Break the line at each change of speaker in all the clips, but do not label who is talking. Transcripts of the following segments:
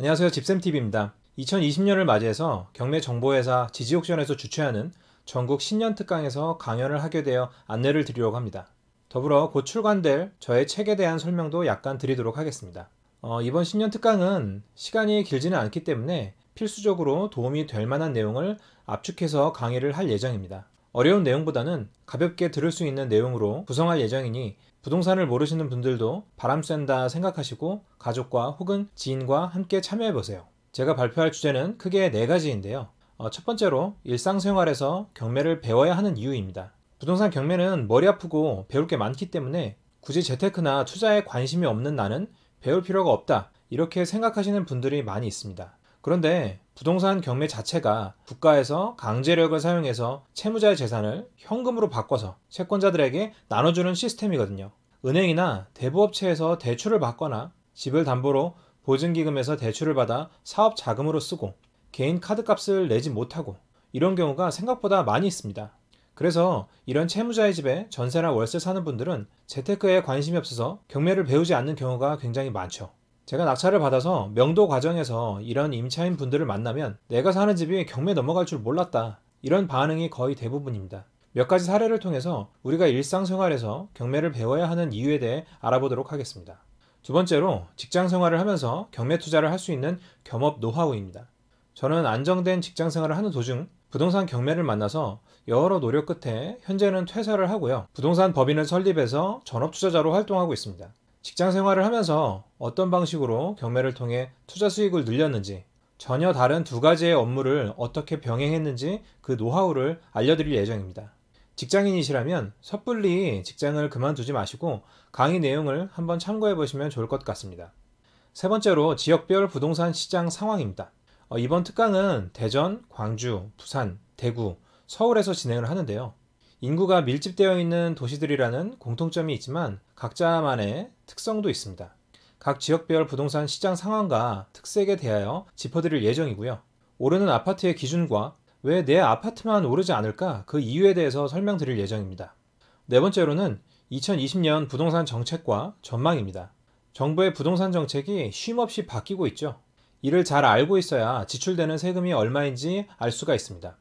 안녕하세요. 집쌤TV입니다. 2020년을 맞이해서 경매 정보회사 지지옥션에서 주최하는 전국 신년 특강에서 강연을 하게 되어 안내를 드리려고 합니다. 더불어 곧 출간될 저의 책에 대한 설명도 약간 드리도록 하겠습니다. 어, 이번 신년 특강은 시간이 길지는 않기 때문에 필수적으로 도움이 될 만한 내용을 압축해서 강의를 할 예정입니다. 어려운 내용보다는 가볍게 들을 수 있는 내용으로 구성할 예정이니 부동산을 모르시는 분들도 바람 쐰다 생각하시고 가족과 혹은 지인과 함께 참여해보세요. 제가 발표할 주제는 크게 네 가지인데요. 어, 첫 번째로 일상생활에서 경매를 배워야 하는 이유입니다. 부동산 경매는 머리 아프고 배울 게 많기 때문에 굳이 재테크나 투자에 관심이 없는 나는 배울 필요가 없다. 이렇게 생각하시는 분들이 많이 있습니다. 그런데 부동산 경매 자체가 국가에서 강제력을 사용해서 채무자의 재산을 현금으로 바꿔서 채권자들에게 나눠주는 시스템이거든요. 은행이나 대부업체에서 대출을 받거나 집을 담보로 보증기금에서 대출을 받아 사업 자금으로 쓰고 개인 카드값을 내지 못하고 이런 경우가 생각보다 많이 있습니다. 그래서 이런 채무자의 집에 전세나 월세 사는 분들은 재테크에 관심이 없어서 경매를 배우지 않는 경우가 굉장히 많죠. 제가 낙찰을 받아서 명도 과정에서 이런 임차인 분들을 만나면 내가 사는 집이 경매 넘어갈 줄 몰랐다. 이런 반응이 거의 대부분입니다. 몇 가지 사례를 통해서 우리가 일상생활에서 경매를 배워야 하는 이유에 대해 알아보도록 하겠습니다. 두 번째로 직장 생활을 하면서 경매 투자를 할 수 있는 겸업 노하우입니다. 저는 안정된 직장 생활을 하는 도중 부동산 경매를 만나서 여러 노력 끝에 현재는 퇴사를 하고요. 부동산 법인을 설립해서 전업 투자자로 활동하고 있습니다. 직장 생활을 하면서 어떤 방식으로 경매를 통해 투자 수익을 늘렸는지 전혀 다른 두 가지의 업무를 어떻게 병행했는지 그 노하우를 알려드릴 예정입니다. 직장인이시라면 섣불리 직장을 그만두지 마시고 강의 내용을 한번 참고해 보시면 좋을 것 같습니다. 세 번째로 지역별 부동산 시장 상황입니다. 어, 이번 특강은 대전, 광주, 부산, 대구, 서울에서 진행을 하는데요. 인구가 밀집되어 있는 도시들이라는 공통점이 있지만 각자만의 특성도 있습니다. 각 지역별 부동산 시장 상황과 특색에 대하여 짚어드릴 예정이고요. 오르는 아파트의 기준과 왜 내 아파트만 오르지 않을까 그 이유에 대해서 설명드릴 예정입니다. 네 번째로는 2020년 부동산 정책과 전망입니다. 정부의 부동산 정책이 쉼없이 바뀌고 있죠. 이를 잘 알고 있어야 지출되는 세금이 얼마인지 알 수가 있습니다.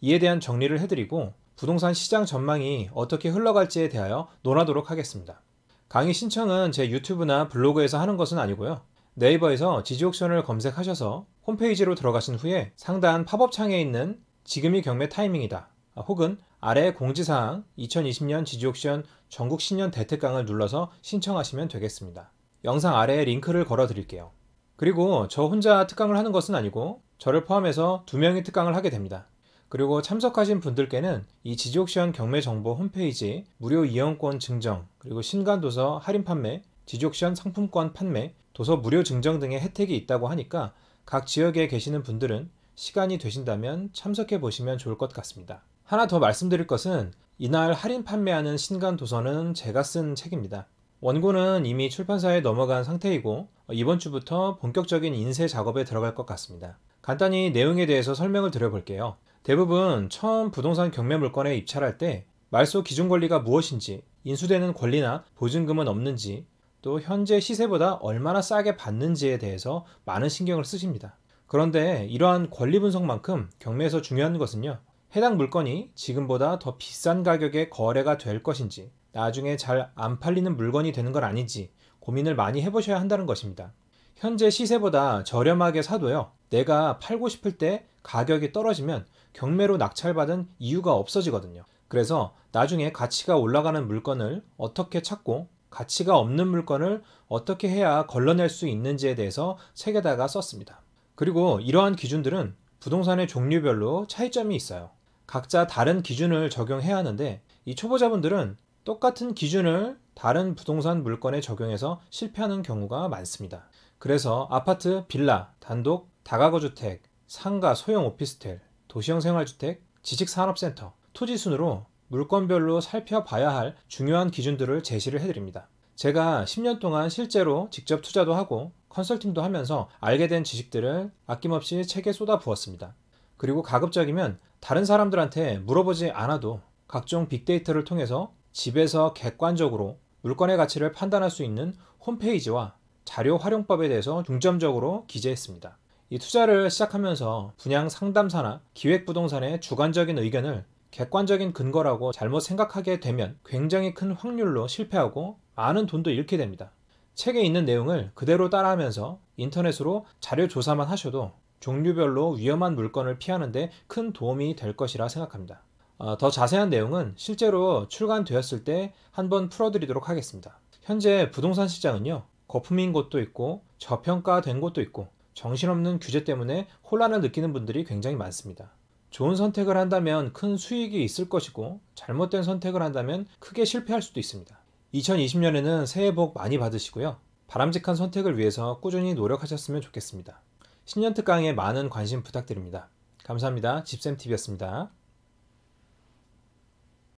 이에 대한 정리를 해드리고 부동산 시장 전망이 어떻게 흘러갈지에 대하여 논하도록 하겠습니다. 강의 신청은 제 유튜브나 블로그에서 하는 것은 아니고요. 네이버에서 지지옥션을 검색하셔서 홈페이지로 들어가신 후에 상단 팝업창에 있는 지금이 경매 타이밍이다 혹은 아래 공지사항 2020년 지지옥션 전국 신년 대택강을 눌러서 신청하시면 되겠습니다. 영상 아래에 링크를 걸어 드릴게요. 그리고 저 혼자 특강을 하는 것은 아니고 저를 포함해서 두 명이 특강을 하게 됩니다. 그리고 참석하신 분들께는 이지족시험 경매 정보 홈페이지 무료 이용권 증정, 그리고 신간도서 할인 판매, 지족시험 상품권 판매, 도서 무료 증정 등의 혜택이 있다고 하니까 각 지역에 계시는 분들은 시간이 되신다면 참석해 보시면 좋을 것 같습니다. 하나 더 말씀드릴 것은 이날 할인 판매하는 신간 도서는 제가 쓴 책입니다. 원고는 이미 출판사에 넘어간 상태이고 이번 주부터 본격적인 인쇄 작업에 들어갈 것 같습니다. 간단히 내용에 대해서 설명을 드려볼게요. 대부분 처음 부동산 경매 물건에 입찰할 때 말소 기준 권리가 무엇인지, 인수되는 권리나 보증금은 없는지, 또 현재 시세보다 얼마나 싸게 받는지에 대해서 많은 신경을 쓰십니다. 그런데 이러한 권리 분석만큼 경매에서 중요한 것은요. 해당 물건이 지금보다 더 비싼 가격에 거래가 될 것인지, 나중에 잘 안 팔리는 물건이 되는 건 아닌지 고민을 많이 해보셔야 한다는 것입니다. 현재 시세보다 저렴하게 사도요. 내가 팔고 싶을 때 가격이 떨어지면 경매로 낙찰받은 이유가 없어지거든요. 그래서 나중에 가치가 올라가는 물건을 어떻게 찾고 가치가 없는 물건을 어떻게 해야 걸러낼 수 있는지에 대해서 책에다가 썼습니다. 그리고 이러한 기준들은 부동산의 종류별로 차이점이 있어요. 각자 다른 기준을 적용해야 하는데 이 초보자분들은 똑같은 기준을 다른 부동산 물건에 적용해서 실패하는 경우가 많습니다. 그래서 아파트, 빌라, 단독, 다가구 주택, 상가, 소형 오피스텔, 도시형 생활주택, 지식산업센터, 토지 순으로 물건별로 살펴봐야 할 중요한 기준들을 제시를 해드립니다. 제가 10년 동안 실제로 직접 투자도 하고 컨설팅도 하면서 알게 된 지식들을 아낌없이 책에 쏟아부었습니다. 그리고 가급적이면 다른 사람들한테 물어보지 않아도 각종 빅데이터를 통해서 집에서 객관적으로 물건의 가치를 판단할 수 있는 홈페이지와 자료 활용법에 대해서 중점적으로 기재했습니다. 이 투자를 시작하면서 분양 상담사나 기획부동산의 주관적인 의견을 객관적인 근거라고 잘못 생각하게 되면 굉장히 큰 확률로 실패하고 많은 돈도 잃게 됩니다. 책에 있는 내용을 그대로 따라하면서 인터넷으로 자료 조사만 하셔도 종류별로 위험한 물건을 피하는데 큰 도움이 될 것이라 생각합니다. 어, 더 자세한 내용은 실제로 출간되었을 때 한번 풀어드리도록 하겠습니다. 현재 부동산 시장은요, 거품인 곳도 있고 저평가된 곳도 있고 정신없는 규제 때문에 혼란을 느끼는 분들이 굉장히 많습니다. 좋은 선택을 한다면 큰 수익이 있을 것이고 잘못된 선택을 한다면 크게 실패할 수도 있습니다. 2020년에는 새해 복 많이 받으시고요. 바람직한 선택을 위해서 꾸준히 노력하셨으면 좋겠습니다. 신년 특강에 많은 관심 부탁드립니다. 감사합니다. 집쌤TV였습니다.